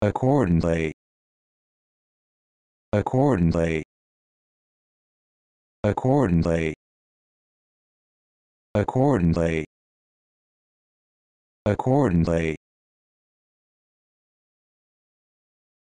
accordingly accordingly accordingly accordingly accordingly